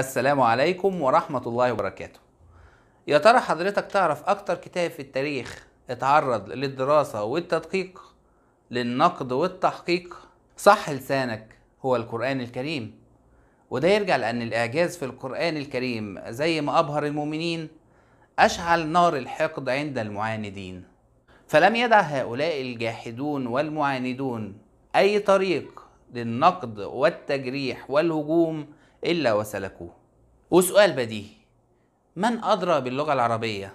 السلام عليكم ورحمة الله وبركاته يا ترى حضرتك تعرف أكتر كتاب في التاريخ اتعرض للدراسة والتدقيق للنقد والتحقيق صح لسانك هو القرآن الكريم وده يرجع لأن الإعجاز في القرآن الكريم زي ما أبهر المؤمنين أشعل نار الحقد عند المعاندين فلم يدع هؤلاء الجاحدون والمعاندون أي طريق للنقد والتجريح والهجوم إلا وسلكوه وسؤال بديهي من أدرى باللغة العربية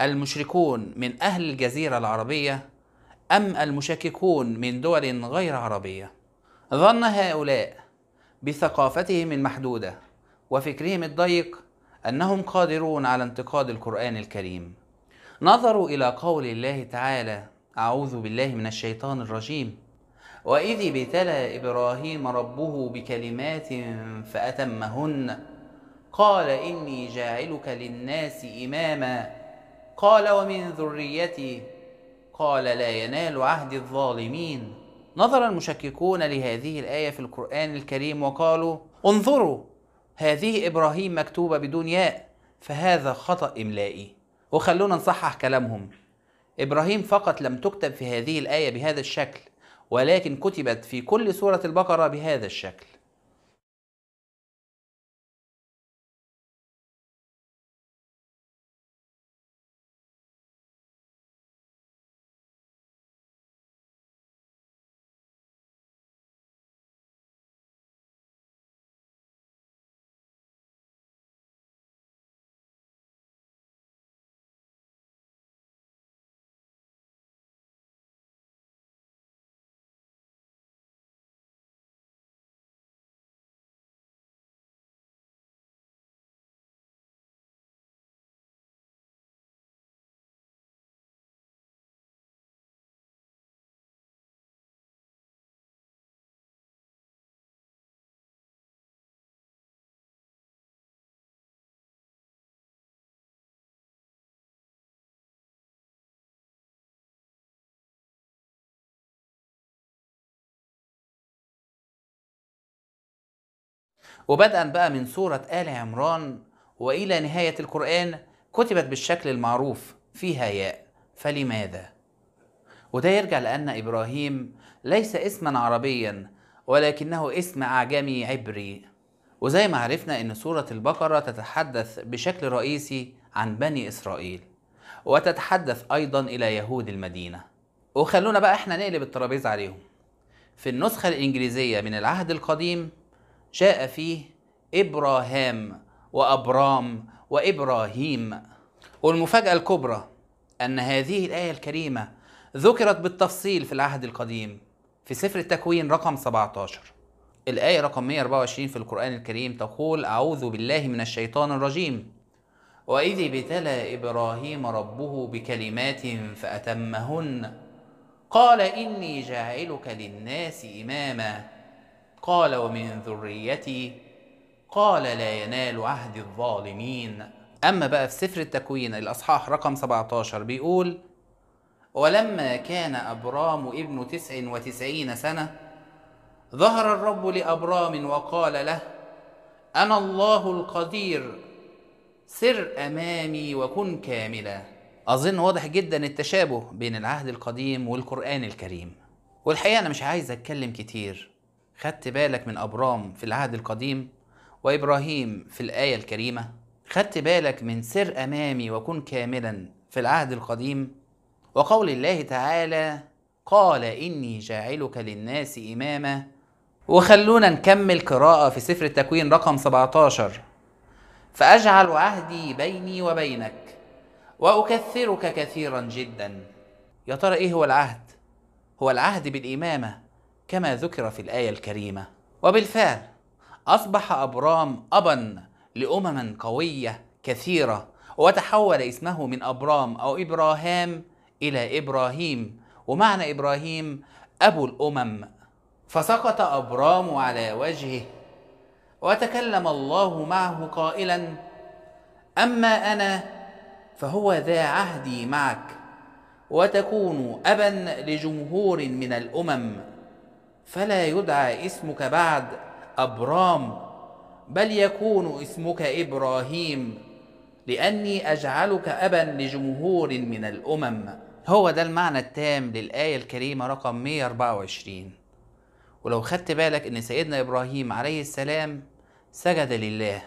المشركون من أهل الجزيرة العربية أم المشككون من دول غير عربية ظن هؤلاء بثقافتهم المحدودة وفكرهم الضيق أنهم قادرون على انتقاد القرآن الكريم نظروا إلى قول الله تعالى أعوذ بالله من الشيطان الرجيم وإذ ابتلى إبراهيم ربه بكلمات فأتمهن قال إني جاعلك للناس إماما قال ومن ذريتي قال لا ينال عهد الظالمين نظر المشككون لهذه الآية في القرآن الكريم وقالوا انظروا هذه إبراهيم مكتوبة بدون ياء فهذا خطأ إملائي وخلونا نصحح كلامهم إبراهيم فقط لم تكتب في هذه الآية بهذا الشكل ولكن كتبت في كل سورة البقرة بهذا الشكل وبدءا بقى من سورة آل عمران وإلى نهاية القرآن كتبت بالشكل المعروف فيها ياء فلماذا؟ وده يرجع لأن إبراهيم ليس اسما عربيا ولكنه اسم أعجمي عبري وزي ما عرفنا أن سورة البقرة تتحدث بشكل رئيسي عن بني إسرائيل وتتحدث أيضا إلى يهود المدينة وخلونا بقى احنا نقلب الترابيزة عليهم في النسخة الإنجليزية من العهد القديم جاء فيه إبراهام وأبرام وإبراهيم والمفاجأة الكبرى أن هذه الآية الكريمة ذكرت بالتفصيل في العهد القديم في سفر التكوين رقم 17 الآية رقم 124 في القرآن الكريم تقول أعوذ بالله من الشيطان الرجيم وإذ ابتلى إبراهيم ربه بكلمات فأتمهن قال إني جاعلك للناس إماماً قال ومن ذريتي قال لا ينال عهد الظالمين أما بقى في سفر التكوين الأصحاح رقم 17 بيقول ولما كان أبرام ابن تسع وتسعين سنة ظهر الرب لأبرام وقال له أنا الله القدير سر أمامي وكن كاملا أظن واضح جدا التشابه بين العهد القديم والقرآن الكريم والحقيقة أنا مش عايز أتكلم كتير خدت بالك من أبرام في العهد القديم وإبراهيم في الآية الكريمة خدت بالك من سر أمامي وكن كاملا في العهد القديم وقول الله تعالى قال إني جاعلك للناس إماما وخلونا نكمل قراءة في سفر التكوين رقم 17 فأجعل عهدي بيني وبينك وأكثرك كثيرا جدا يا ترى إيه هو العهد؟ هو العهد بالإمامة كما ذكر في الآية الكريمة وبالفعل أصبح أبرام أبا لأمم قوية كثيرة وتحول اسمه من أبرام أو إبراهام إلى إبراهيم ومعنى إبراهيم أبو الأمم فسقط أبرام على وجهه وتكلم الله معه قائلا أما أنا فهو ذا عهدي معك وتكون أبا لجمهور من الأمم فلا يدعى اسمك بعد أبرام بل يكون اسمك إبراهيم لأني أجعلك أبا لجمهور من الأمم هو ده المعنى التام للآية الكريمة رقم 124 ولو خدت بالك إن سيدنا إبراهيم عليه السلام سجد لله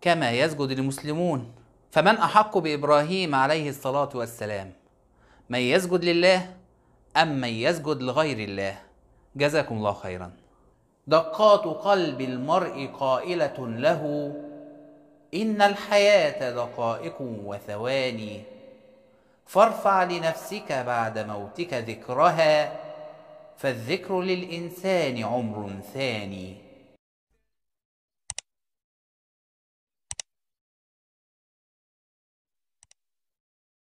كما يسجد المسلمون فمن أحق بإبراهيم عليه الصلاة والسلام من يسجد لله أم من يسجد لغير الله جزاكم الله خيرا دقات قلب المرء قائله له ان الحياه دقائق وثواني فارفع لنفسك بعد موتك ذكرها فالذكر للانسان عمر ثاني